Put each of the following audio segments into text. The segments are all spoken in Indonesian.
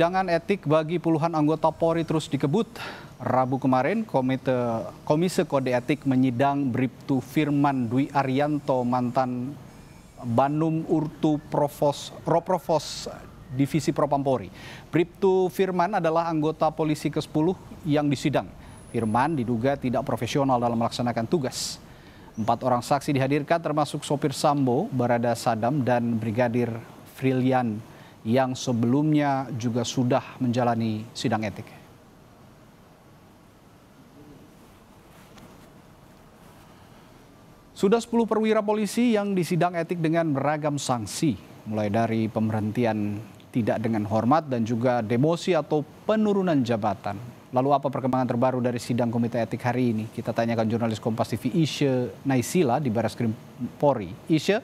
Persidangan etik bagi puluhan anggota Polri terus dikebut. Rabu kemarin, Komite Komisi Kode Etik menyidang Briptu Firman Dwi Arianto, mantan Banum Urtu Provos, Roprovos Divisi Propampori. Briptu Firman adalah anggota polisi ke-10 yang disidang. Firman diduga tidak profesional dalam melaksanakan tugas. Empat orang saksi dihadirkan termasuk sopir Sambo, Barada Sadam, dan Brigadir Frilian yang sebelumnya juga sudah menjalani sidang etik. Sudah 10 perwira polisi yang disidang etik dengan beragam sanksi, mulai dari pemberhentian tidak dengan hormat dan juga demosi atau penurunan jabatan. Lalu apa perkembangan terbaru dari sidang komite etik hari ini? Kita tanyakan jurnalis Kompas TV Isya Naisila di Baris Krim Polri. Isya,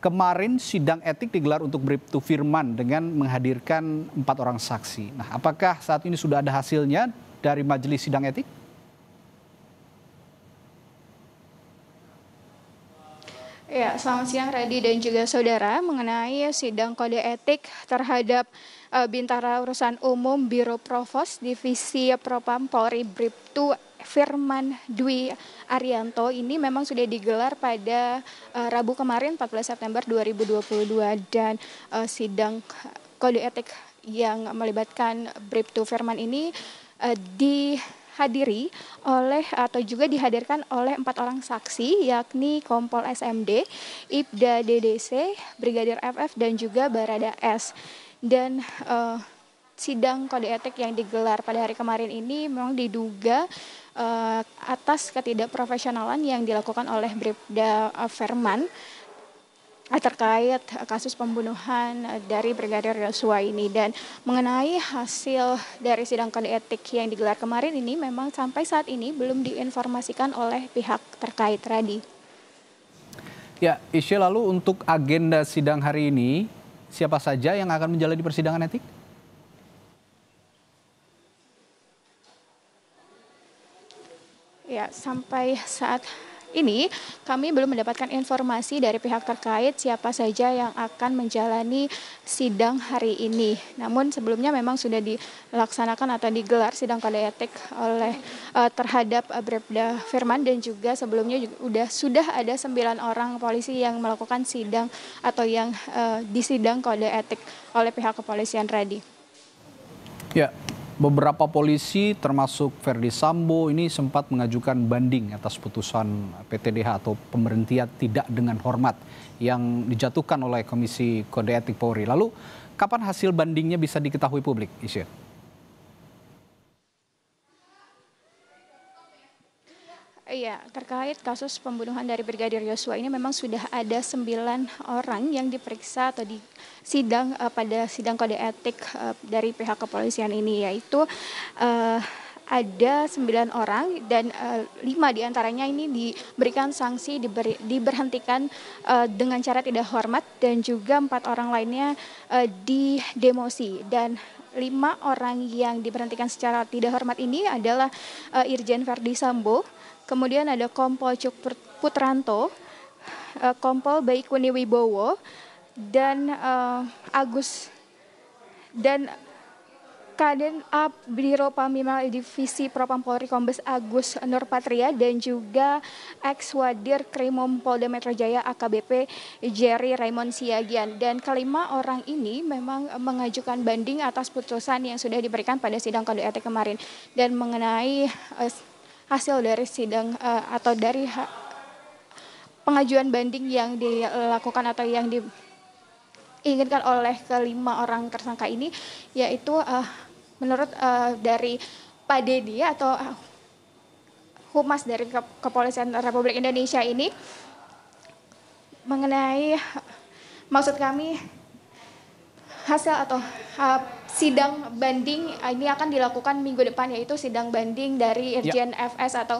Kemarin sidang etik digelar untuk Bribtu Firman dengan menghadirkan empat orang saksi. Nah, apakah saat ini sudah ada hasilnya dari majelis sidang etik? Ya, selamat siang Redi dan juga saudara mengenai sidang kode etik terhadap uh, Bintara Urusan Umum Biro Provos Divisi Propam Polri Briptu Firman Dwi Arianto ini memang sudah digelar pada uh, Rabu kemarin 14 September 2022 dan uh, sidang kode etik yang melibatkan Briptu Firman ini uh, di dihadiri oleh atau juga dihadirkan oleh empat orang saksi yakni Kompol SMD, Ibda DDC, Brigadir FF dan juga Barada S. Dan uh, sidang kode etik yang digelar pada hari kemarin ini memang diduga uh, atas ketidakprofesionalan yang dilakukan oleh Bribda Ferman Eh, terkait eh, kasus pembunuhan eh, dari Brigadir Yosua ini dan mengenai hasil dari sidang kode etik yang digelar kemarin ini memang sampai saat ini belum diinformasikan oleh pihak terkait Radi. Ya, Isya lalu untuk agenda sidang hari ini siapa saja yang akan menjalani persidangan etik? Ya, sampai saat ini kami belum mendapatkan informasi dari pihak terkait siapa saja yang akan menjalani sidang hari ini. Namun sebelumnya memang sudah dilaksanakan atau digelar sidang kode etik oleh uh, terhadap eh, Bribda Firman dan juga sebelumnya juga, udah sudah ada sembilan orang polisi yang melakukan sidang atau yang uh, disidang kode etik oleh pihak kepolisian Radi. Ya, beberapa polisi termasuk Verdi Sambo ini sempat mengajukan banding atas putusan PTDH atau pemberhentian tidak dengan hormat yang dijatuhkan oleh Komisi Kode Etik Polri. Lalu kapan hasil bandingnya bisa diketahui publik, Isya? Iya, terkait kasus pembunuhan dari Brigadir Yosua ini memang sudah ada sembilan orang yang diperiksa atau di sidang uh, pada sidang kode etik uh, dari pihak kepolisian ini yaitu uh, ada sembilan orang dan lima uh, diantaranya ini diberikan sanksi diberi, diberhentikan uh, dengan cara tidak hormat dan juga empat orang lainnya uh, di demosi dan lima orang yang diberhentikan secara tidak hormat ini adalah uh, Irjen Verdi Sambo, kemudian ada Kompol Cuk Putranto, uh, Kompol Baikuni Wibowo, dan uh, Agus dan Kaden Up uh, Biro Pamimal Divisi Propam Polri Kombes Agus Nurpatria dan juga ex Wadir Krimum Polda Metro Jaya AKBP Jerry Raymond Siagian dan kelima orang ini memang mengajukan banding atas putusan yang sudah diberikan pada sidang kode etik kemarin dan mengenai uh, hasil dari sidang uh, atau dari pengajuan banding yang dilakukan atau yang diinginkan oleh kelima orang tersangka ini yaitu uh, menurut uh, dari Pak Dedi atau eh, humas dari Kepolisian Republik Indonesia ini mengenai maksud kami hasil atau uh, sidang banding ini akan dilakukan minggu depan yaitu sidang banding dari ya. Irjen ya. FS atau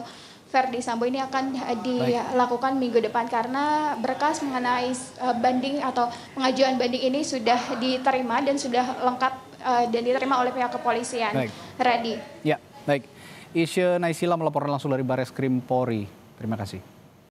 Verdi Sambo ini akan dilakukan minggu depan karena berkas mengenai banding atau pengajuan banding ini sudah diterima dan sudah lengkap uh, dan diterima oleh pihak kepolisian. Baik. Ready. Ya, baik. Isya Naisila melaporkan langsung dari Bares Krim Polri. Terima kasih.